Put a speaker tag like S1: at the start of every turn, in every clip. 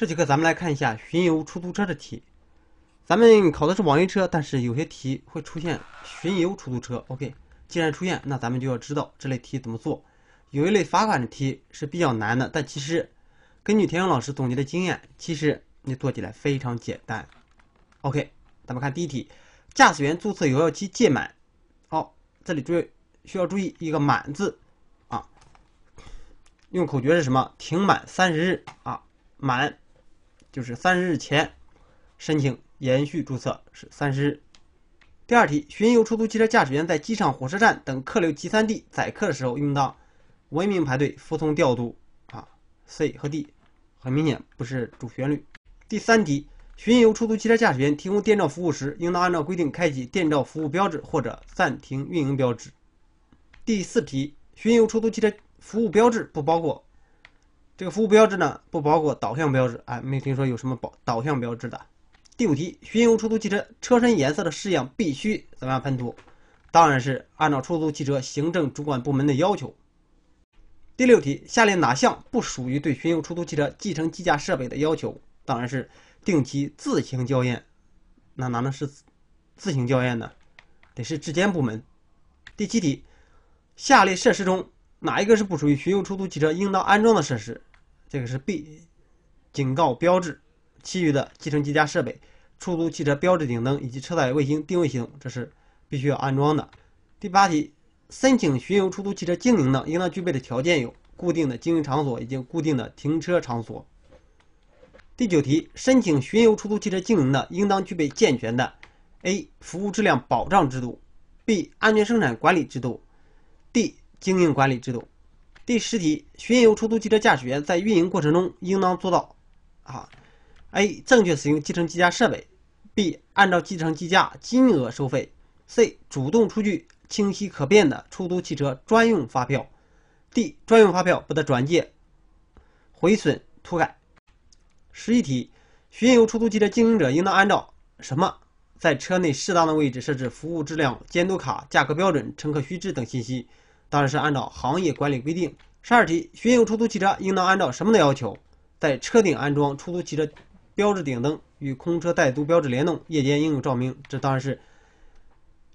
S1: 这节课咱们来看一下巡游出租车的题，咱们考的是网约车，但是有些题会出现巡游出租车。OK，既然出现，那咱们就要知道这类题怎么做。有一类罚款的题是比较难的，但其实根据田勇老师总结的经验，其实你做起来非常简单。OK，咱们看第一题，驾驶员注册有效期届满。好，这里注意需要注意一个“满”字啊，用口诀是什么？停满三十日啊，满。就是三十日前申请延续注册是三十日。第二题，巡游出租汽车驾驶员在机场、火车站等客流集散地载客的时候，应当文明排队、服从调度。啊，C 和 D 很明显不是主旋律。第三题，巡游出租汽车驾驶员提供电召服务时，应当按照规定开启电召服务标志或者暂停运营标志。第四题，巡游出租汽车服务标志不包括。这个服务标志呢，不包括导向标志，哎，没听说有什么导导向标志的。第五题，巡游出租汽车车身颜色的式样必须怎么样喷涂？当然是按照出租汽车行政主管部门的要求。第六题，下列哪项不属于对巡游出租汽车计程计价设备的要求？当然是定期自行校验。那哪能是自行校验呢？得是质监部门。第七题，下列设施中哪一个是不属于巡游出租汽车应当安装的设施？这个是 B 警告标志，其余的集成机加设备、出租汽车标志顶灯以及车载卫星定位系统，这是必须要安装的。第八题，申请巡游出租汽车经营的，应当具备的条件有固定的经营场所以及固定的停车场所。第九题，申请巡游出租汽车经营的，应当具备健全的 A 服务质量保障制度、B 安全生产管理制度、D 经营管理制度。第十题，巡游出租汽车驾驶员在运营过程中应当做到，啊，A 正确使用计程计价设备，B 按照计程计价金额收费，C 主动出具清晰可辨的出租汽车专用发票，D 专用发票不得转借、毁损、涂改。十一题，巡游出租汽车经营者应当按照什么，在车内适当的位置设置服务质量监督卡、价格标准、乘客须知等信息。当然是按照行业管理规定。十二题，巡游出租汽车应当按照什么的要求，在车顶安装出租汽车标志顶灯与空车带租标志联动，夜间应用照明。这当然是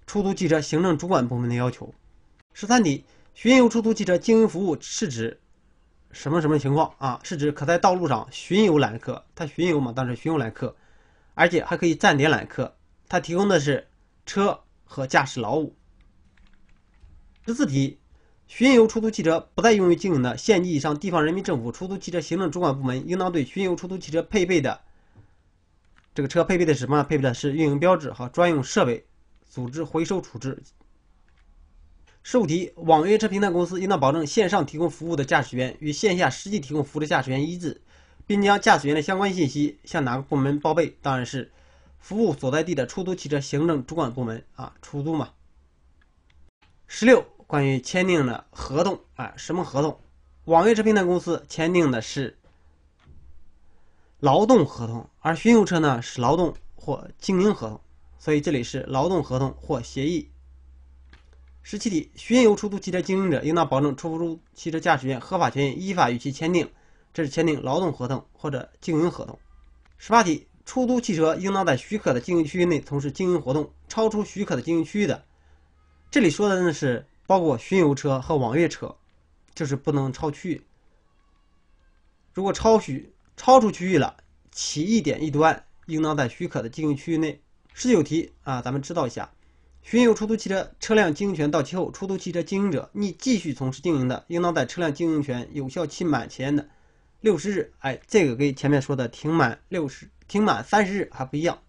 S1: 出租汽车行政主管部门的要求。十三题，巡游出租汽车经营服务是指什么什么情况啊？是指可在道路上巡游揽客，它巡游嘛，当然是巡游揽客，而且还可以站点揽客，它提供的是车和驾驶劳务。十四题。巡游出租汽车不再用于经营的，县级以上地方人民政府出租汽车行政主管部门应当对巡游出租汽车配备的这个车配备的什么配备的是运营标志和专用设备，组织回收处置。十五题：网约车平台公司应当保证线上提供服务的驾驶员与线下实际提供服务的驾驶员一致，并将驾驶员的相关信息向哪个部门报备？当然是服务所在地的出租汽车行政主管部门啊，出租嘛。十六。关于签订的合同，啊，什么合同？网约车平台公司签订的是劳动合同，而巡游车呢是劳动或经营合同，所以这里是劳动合同或协议。十七题，巡游出租汽车经营者应当保证出租汽车驾驶员合法权益，依法与其签订，这是签订劳动合同或者经营合同。十八题，出租汽车应当在许可的经营区域内从事经营活动，超出许可的经营区域的，这里说的呢是。包括巡游车和网约车，就是不能超区域。如果超许超出区域了，起一点一端应当在许可的经营区域内。十九题啊，咱们知道一下，巡游出租汽车车辆经营权到期后，出租汽车经营者拟继续从事经营的，应当在车辆经营权有效期满前的六十日，哎，这个跟前面说的停满六十停满三十日还不一样，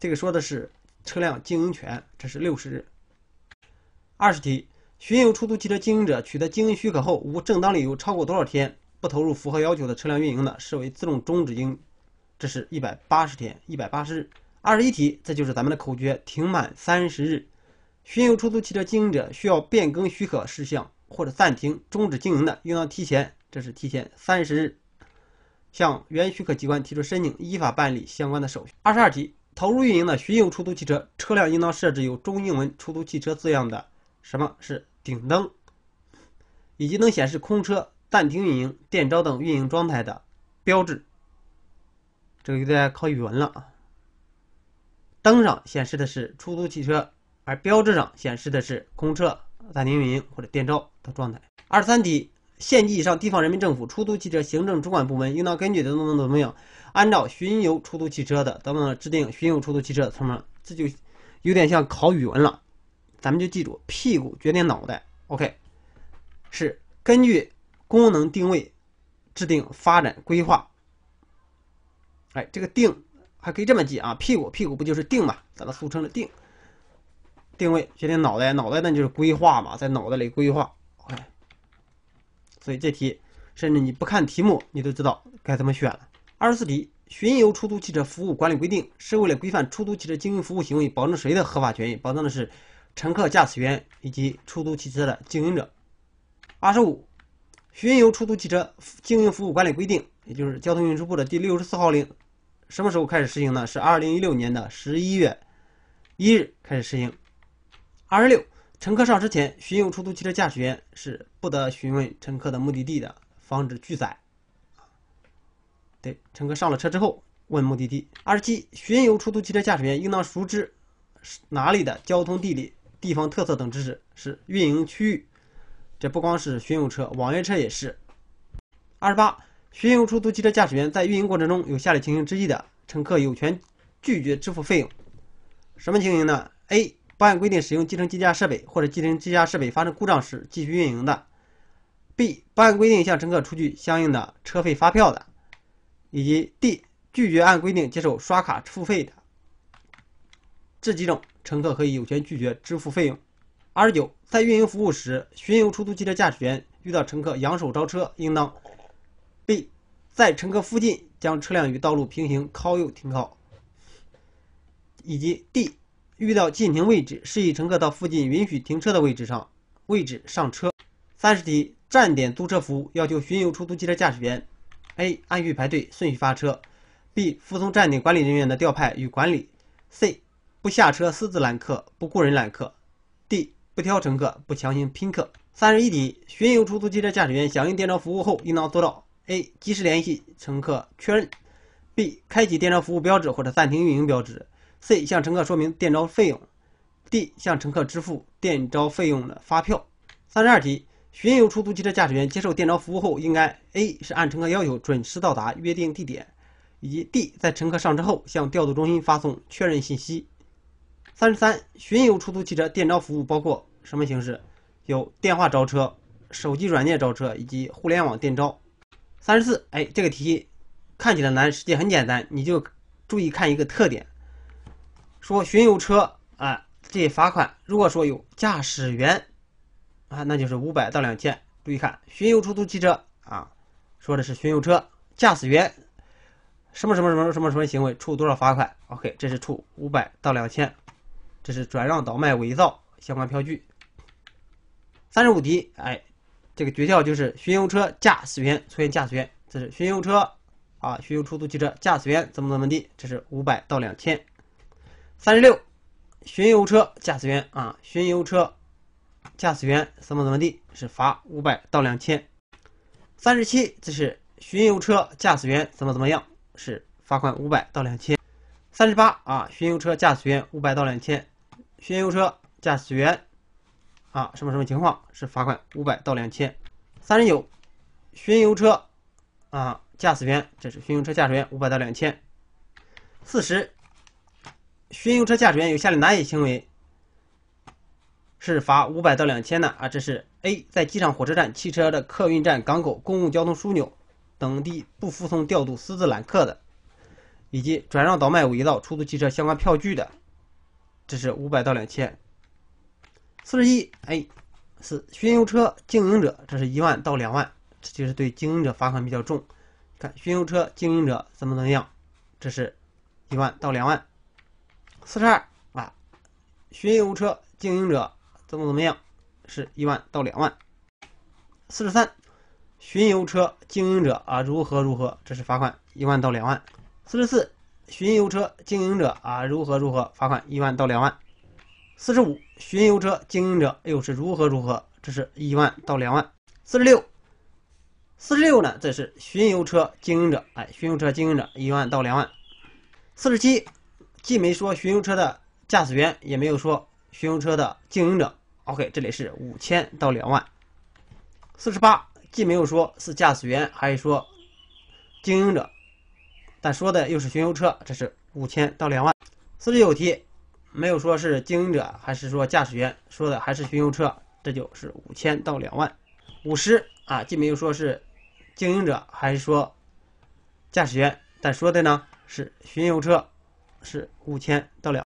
S1: 这个说的是车辆经营权，这是六十日。二十题。巡游出租汽车经营者取得经营许可后，无正当理由超过多少天不投入符合要求的车辆运营的，视为自动终止经营。这是一百八十天，一百八十日。二十一题，这就是咱们的口诀：停满三十日。巡游出租汽车经营者需要变更许可事项或者暂停、终止经营的，应当提前，这是提前三十日，向原许可机关提出申请，依法办理相关的手续。二十二题，投入运营的巡游出租汽车车辆应当设置有中英文“出租汽车”字样的，什么是？顶灯，以及能显示空车、暂停运营、电召等运营状态的标志。这个有点考语文了。啊。灯上显示的是出租汽车，而标志上显示的是空车、暂停运营或者电召的状态。二十三题，县级以上地方人民政府出租汽车行政主管部门应当根据等等等等按照巡游出租汽车的等等制定巡游出租汽车的什么？这就有点像考语文了。咱们就记住，屁股决定脑袋。OK，是根据功能定位制定发展规划。哎，这个定还可以这么记啊，屁股屁股不就是定嘛，咱们俗称的定。定位决定脑袋，脑袋那就是规划嘛，在脑袋里规划。OK，所以这题甚至你不看题目，你都知道该怎么选了。二十四题，《巡游出租汽车服务管理规定》是为了规范出租汽车经营服务行为，保证谁的合法权益？保证的是。乘客、驾驶员以及出租汽车的经营者。二十五，巡游出租汽车经营服务管理规定，也就是交通运输部的第六十四号令，什么时候开始实行呢？是二零一六年的十一月一日开始实行。二十六，乘客上车前，巡游出租汽车驾驶员是不得询问乘客的目的地的，防止拒载。对，乘客上了车之后问目的地。二十七，巡游出租汽车驾驶员应当熟知哪里的交通地理。地方特色等知识是运营区域，这不光是巡游车，网约车也是。二十八，巡游出租汽车驾驶员在运营过程中有下列情形之一的，乘客有权拒绝支付费用。什么情形呢？A 不按规定使用计程计价设备或者计程计价设备发生故障时继续运营的；B 不按规定向乘客出具相应的车费发票的；以及 D 拒绝按规定接受刷卡付费的。这几种。乘客可以有权拒绝支付费用。二十九，在运营服务时，巡游出租汽车驾驶员遇到乘客扬手招车，应当 B 在乘客附近将车辆与道路平行靠右停靠，以及 D 遇到禁停位置，示意乘客到附近允许停车的位置上位置上车。三十题，站点租车服务要求巡游出租汽车驾驶员 A 按序排队顺序发车，B 服从站点管理人员的调派与管理，C。不下车私自揽客，不雇人揽客，D 不挑乘客，不强行拼客。三十一题，巡游出租汽车驾驶员响应电召服务后，应当做到：A 及时联系乘客确认，B 开启电召服务标志或者暂停运营标志，C 向乘客说明电召费用，D 向乘客支付电召费用的发票。三十二题，巡游出租汽车驾驶员接受电召服务后，应该：A 是按乘客要求准时到达约定地点，以及 D 在乘客上车后向调度中心发送确认信息。三十三，巡游出租汽车电招服务包括什么形式？有电话招车、手机软件招车以及互联网电招。三十四，哎，这个题看起来难，实际很简单。你就注意看一个特点，说巡游车啊，这罚款如果说有驾驶员啊，那就是五百到两千。注意看，巡游出租汽车啊，说的是巡游车驾驶员什么什么什么什么什么行为处多少罚款？OK，这是处五百到两千。这是转让倒卖伪造相关票据。三十五题，哎，这个诀窍就是巡游车驾驶员，出现驾驶员，这是巡游车，啊，巡游出租汽车驾驶员怎么怎么地，这是五百到两千。三十六，巡游车驾驶员啊，巡游车驾驶员怎么怎么地是罚五百到两千。三十七，这是巡游车驾驶员怎么怎么样是罚款五百到两千。三十八啊，巡游车驾驶员五百到两千。巡游车驾驶员啊，什么什么情况是罚款五百到两千？三十九，巡游车啊驾驶员，这是巡游车驾驶员五百到两千。四十，巡游车驾驶员有下列哪一行为是罚五百到两千的啊？这是 A，在机场、火车站、汽车的客运站、港口、公共交通枢纽等地不服从调度、私自揽客的，以及转让、倒卖伪造出租汽车相关票据的。这是五百到两千。四十一，哎，是巡游车经营者，这是一万到两万，这就是对经营者罚款比较重。看巡游车经营者怎么怎么样，这是一万到两万。四十二啊，巡游车经营者怎么怎么样，是一万到两万。四十三，巡游车经营者啊，如何如何，这是罚款一万到两万。四十四。巡游车经营者啊，如何如何，罚款一万到两万。四十五，巡游车经营者又是如何如何，这是一万到两万。四十六，四十六呢，这是巡游车经营者，哎，巡游车经营者一万到两万。四十七，既没说巡游车的驾驶员，也没有说巡游车的经营者。OK，这里是五千到两万。四十八，既没有说是驾驶员，还是说经营者。但说的又是巡游车，这是五千到两万。四十九题，没有说是经营者还是说驾驶员，说的还是巡游车，这就是五千到两万。五十啊，既没有说是经营者还是说驾驶员，但说的呢是巡游车，是五千到两。